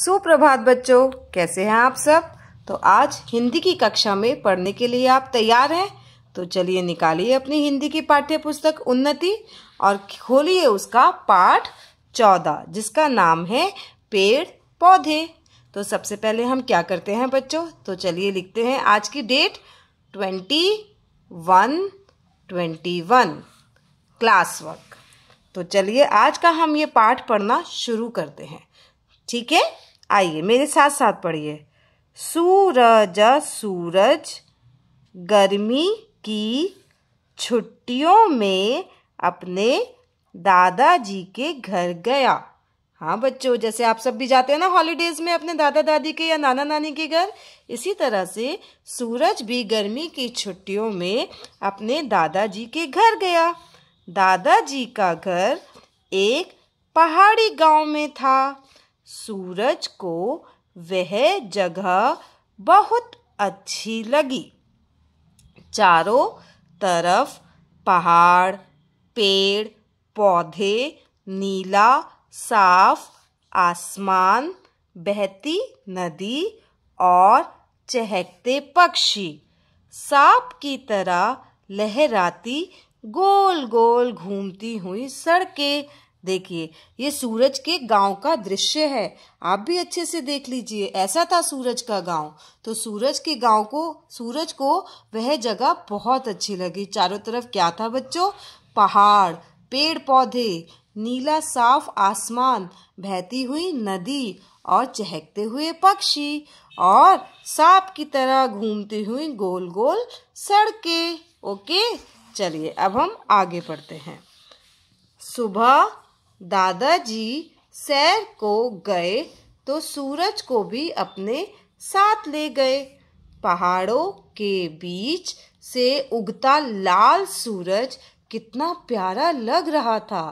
सुप्रभात बच्चों कैसे हैं आप सब तो आज हिंदी की कक्षा में पढ़ने के लिए आप तैयार हैं तो चलिए निकालिए अपनी हिंदी की पाठ्य पुस्तक उन्नति और खोलिए उसका पाठ चौदह जिसका नाम है पेड़ पौधे तो सबसे पहले हम क्या करते हैं बच्चों तो चलिए लिखते हैं आज की date twenty one twenty one class work तो चलिए आज का हम ये पाठ पढ़ना शुरू करते हैं ठीक है आइए मेरे साथ साथ पढ़िए सूरज सूरज गर्मी की छुट्टियों में अपने दादाजी के घर गया हाँ बच्चों जैसे आप सब भी जाते हैं ना हॉलीडेज में अपने दादा दादी के या नाना नानी के घर इसी तरह से सूरज भी गर्मी की छुट्टियों में अपने दादाजी के घर गया दादाजी का घर एक पहाड़ी गांव में था सूरज को वह जगह बहुत अच्छी लगी चारों तरफ पहाड़ पेड़ पौधे नीला साफ आसमान बहती नदी और चहकते पक्षी सांप की तरह लहराती गोल गोल घूमती हुई सड़कें देखिए ये सूरज के गांव का दृश्य है आप भी अच्छे से देख लीजिए ऐसा था सूरज का गांव तो सूरज के गांव को सूरज को वह जगह बहुत अच्छी लगी चारों तरफ क्या था बच्चों पहाड़ पेड़ पौधे नीला साफ आसमान बहती हुई नदी और चहकते हुए पक्षी और सांप की तरह घूमती हुई गोल गोल सड़कें ओके चलिए अब हम आगे पढ़ते हैं सुबह दादाजी सैर को गए तो सूरज को भी अपने साथ ले गए पहाड़ों के बीच से उगता लाल सूरज कितना प्यारा लग रहा था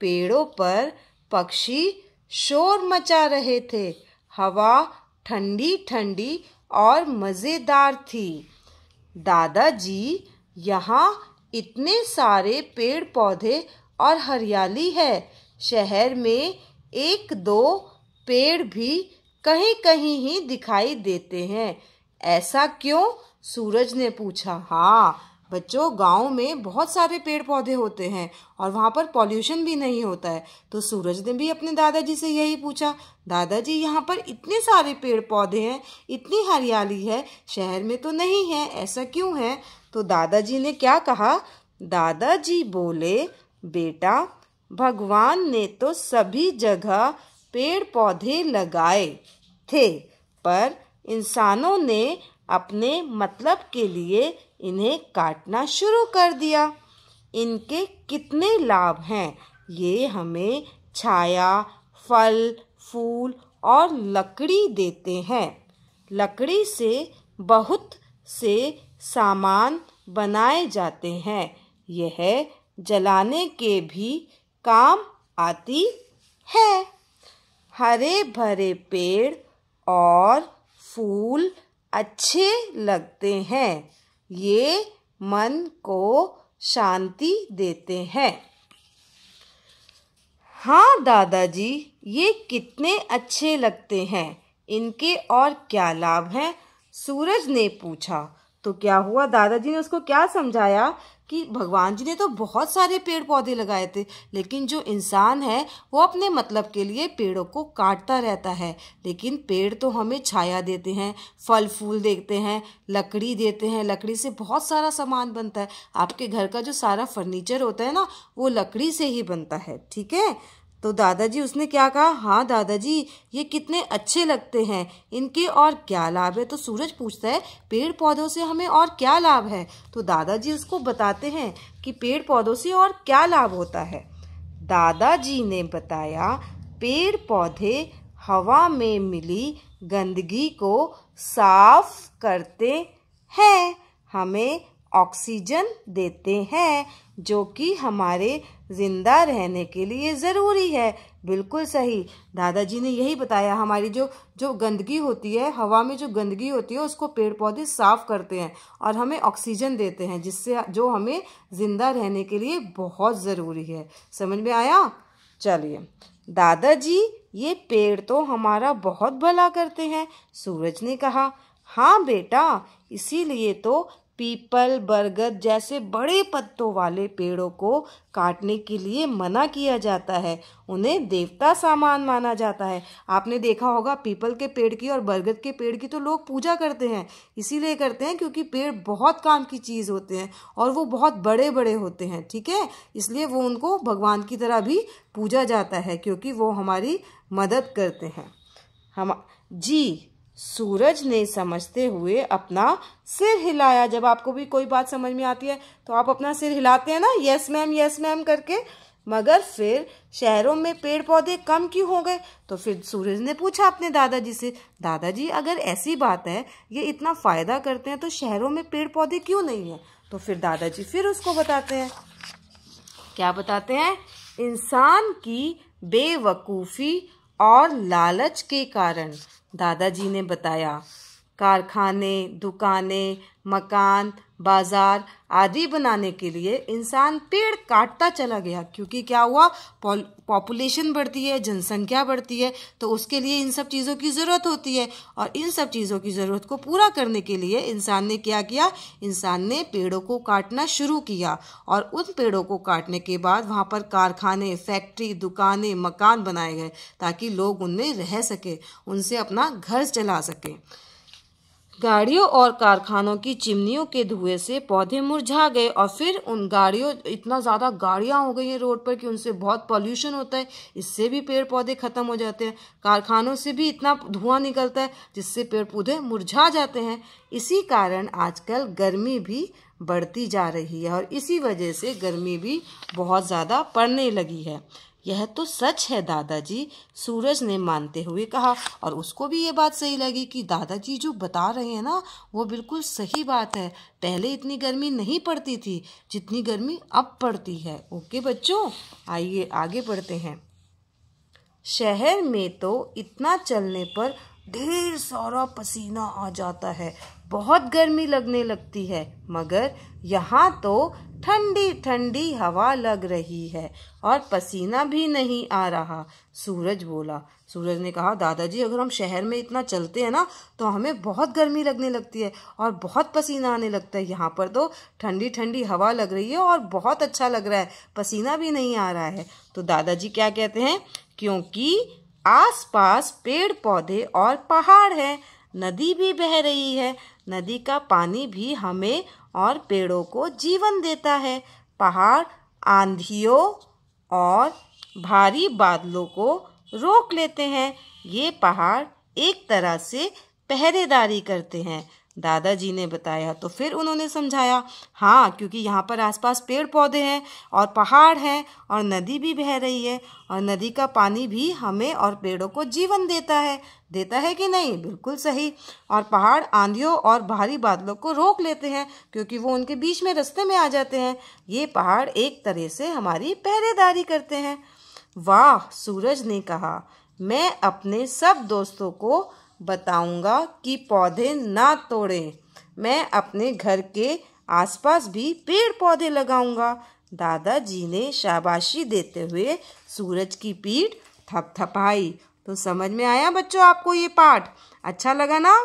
पेड़ों पर पक्षी शोर मचा रहे थे हवा ठंडी ठंडी और मज़ेदार थी दादाजी यहाँ इतने सारे पेड़ पौधे और हरियाली है शहर में एक दो पेड़ भी कहीं कहीं ही दिखाई देते हैं ऐसा क्यों सूरज ने पूछा हाँ बच्चों गांव में बहुत सारे पेड़ पौधे होते हैं और वहाँ पर पॉल्यूशन भी नहीं होता है तो सूरज ने भी अपने दादाजी से यही पूछा दादाजी यहाँ पर इतने सारे पेड़ पौधे हैं इतनी हरियाली है शहर में तो नहीं है ऐसा क्यों है तो दादाजी ने क्या कहा दादाजी बोले बेटा भगवान ने तो सभी जगह पेड़ पौधे लगाए थे पर इंसानों ने अपने मतलब के लिए इन्हें काटना शुरू कर दिया इनके कितने लाभ हैं ये हमें छाया फल फूल और लकड़ी देते हैं लकड़ी से बहुत से सामान बनाए जाते हैं यह जलाने के भी काम आती है हरे भरे पेड़ और फूल अच्छे लगते हैं ये मन को शांति देते हैं हाँ दादाजी ये कितने अच्छे लगते हैं इनके और क्या लाभ हैं सूरज ने पूछा तो क्या हुआ दादाजी ने उसको क्या समझाया कि भगवान जी ने तो बहुत सारे पेड़ पौधे लगाए थे लेकिन जो इंसान है वो अपने मतलब के लिए पेड़ों को काटता रहता है लेकिन पेड़ तो हमें छाया देते हैं फल फूल देते हैं लकड़ी देते हैं लकड़ी से बहुत सारा सामान बनता है आपके घर का जो सारा फर्नीचर होता है ना वो लकड़ी से ही बनता है ठीक है तो दादाजी उसने क्या कहा हाँ दादाजी ये कितने अच्छे लगते हैं इनके और क्या लाभ है तो सूरज पूछता है पेड़ पौधों से हमें और क्या लाभ है तो दादाजी उसको बताते हैं कि पेड़ पौधों से और क्या लाभ होता है दादाजी ने बताया पेड़ पौधे हवा में मिली गंदगी को साफ करते हैं हमें ऑक्सीजन देते हैं जो कि हमारे जिंदा रहने के लिए ज़रूरी है बिल्कुल सही दादाजी ने यही बताया हमारी जो जो गंदगी होती है हवा में जो गंदगी होती है उसको पेड़ पौधे साफ करते हैं और हमें ऑक्सीजन देते हैं जिससे जो हमें ज़िंदा रहने के लिए बहुत ज़रूरी है समझ में आया चलिए दादाजी ये पेड़ तो हमारा बहुत भला करते हैं सूरज ने कहा हाँ बेटा इसीलिए तो पीपल बरगद जैसे बड़े पत्तों वाले पेड़ों को काटने के लिए मना किया जाता है उन्हें देवता सामान माना जाता है आपने देखा होगा पीपल के पेड़ की और बरगद के पेड़ की तो लोग पूजा करते हैं इसीलिए करते हैं क्योंकि पेड़ बहुत काम की चीज़ होते हैं और वो बहुत बड़े बड़े होते हैं ठीक है इसलिए वो उनको भगवान की तरह भी पूजा जाता है क्योंकि वो हमारी मदद करते हैं हम जी सूरज ने समझते हुए अपना सिर हिलाया जब आपको भी कोई बात समझ में आती है तो आप अपना सिर हिलाते हैं ना यस मैम यस मैम करके मगर फिर शहरों में पेड़ पौधे कम क्यों हो गए तो फिर सूरज ने पूछा अपने दादाजी से दादाजी अगर ऐसी बात है ये इतना फ़ायदा करते हैं तो शहरों में पेड़ पौधे क्यों नहीं हैं तो फिर दादाजी फिर उसको बताते हैं क्या बताते हैं इंसान की बेवकूफ़ी और लालच के कारण दादाजी ने बताया कारखाने दुकानें मकान बाजार आदि बनाने के लिए इंसान पेड़ काटता चला गया क्योंकि क्या हुआ पॉपुलेशन बढ़ती है जनसंख्या बढ़ती है तो उसके लिए इन सब चीज़ों की ज़रूरत होती है और इन सब चीज़ों की ज़रूरत को पूरा करने के लिए इंसान ने क्या किया इंसान ने पेड़ों को काटना शुरू किया और उन पेड़ों को काटने के बाद वहाँ पर कारखाने फैक्ट्री दुकानें मकान बनाए गए ताकि लोग उनमें रह सकें उनसे अपना घर चला सकें गाड़ियों और कारखानों की चिमनियों के धुएं से पौधे मुरझा गए और फिर उन गाड़ियों इतना ज़्यादा गाड़ियाँ हो गई हैं रोड पर कि उनसे बहुत पॉल्यूशन होता है इससे भी पेड़ पौधे ख़त्म हो जाते हैं कारखानों से भी इतना धुआं निकलता है जिससे पेड़ पौधे मुरझा जाते हैं इसी कारण आजकल गर्मी भी बढ़ती जा रही है और इसी वजह से गर्मी भी बहुत ज़्यादा पड़ने लगी है यह तो सच है दादाजी सूरज ने मानते हुए कहा और उसको भी ये बात सही लगी कि दादाजी जो बता रहे हैं ना वो बिल्कुल सही बात है पहले इतनी गर्मी नहीं पड़ती थी जितनी गर्मी अब पड़ती है ओके बच्चों आइए आगे बढ़ते हैं शहर में तो इतना चलने पर ढेर सारा पसीना आ जाता है बहुत गर्मी लगने लगती है मगर यहाँ तो ठंडी ठंडी हवा लग रही है और पसीना भी नहीं आ रहा सूरज बोला सूरज ने कहा दादाजी अगर हम शहर में इतना चलते हैं ना तो हमें बहुत गर्मी लगने लगती है और बहुत पसीना आने लगता है यहाँ पर तो ठंडी ठंडी हवा लग रही है और बहुत अच्छा लग रहा है पसीना भी नहीं आ रहा है तो दादाजी क्या कहते हैं क्योंकि आसपास पेड़ पौधे और पहाड़ है नदी भी बह रही है नदी का पानी भी हमें और पेड़ों को जीवन देता है पहाड़ आंधियों और भारी बादलों को रोक लेते हैं ये पहाड़ एक तरह से पहरेदारी करते हैं दादाजी ने बताया तो फिर उन्होंने समझाया हाँ क्योंकि यहाँ पर आसपास पेड़ पौधे हैं और पहाड़ हैं और नदी भी बह रही है और नदी का पानी भी हमें और पेड़ों को जीवन देता है देता है कि नहीं बिल्कुल सही और पहाड़ आंधियों और भारी बादलों को रोक लेते हैं क्योंकि वो उनके बीच में रस्ते में आ जाते हैं ये पहाड़ एक तरह से हमारी पहरेदारी करते हैं वाह सूरज ने कहा मैं अपने सब दोस्तों को बताऊंगा कि पौधे ना तोड़ें मैं अपने घर के आसपास भी पेड़ पौधे लगाऊंगा दादाजी ने शाबाशी देते हुए सूरज की पीठ थपथपाई तो समझ में आया बच्चों आपको ये पाठ अच्छा लगा ना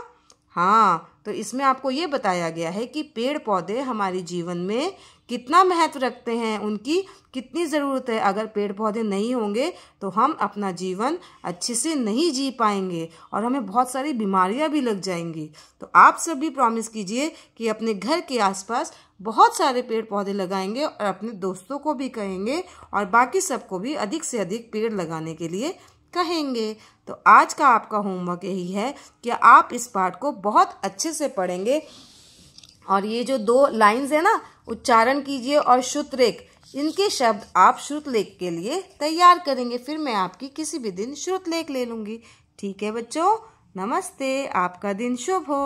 हाँ तो इसमें आपको ये बताया गया है कि पेड़ पौधे हमारे जीवन में कितना महत्व रखते हैं उनकी कितनी ज़रूरत है अगर पेड़ पौधे नहीं होंगे तो हम अपना जीवन अच्छे से नहीं जी पाएंगे और हमें बहुत सारी बीमारियां भी लग जाएंगी तो आप सब भी प्रॉमिस कीजिए कि अपने घर के आसपास बहुत सारे पेड़ पौधे लगाएंगे और अपने दोस्तों को भी कहेंगे और बाकी सबको भी अधिक से अधिक पेड़ लगाने के लिए कहेंगे तो आज का आपका होमवर्क यही है कि आप इस पार्ट को बहुत अच्छे से पढ़ेंगे और ये जो दो लाइंस है ना उच्चारण कीजिए और श्रुतरेख इनके शब्द आप लेख के लिए तैयार करेंगे फिर मैं आपकी किसी भी दिन श्रुतलेख ले लूँगी ठीक है बच्चों नमस्ते आपका दिन शुभ हो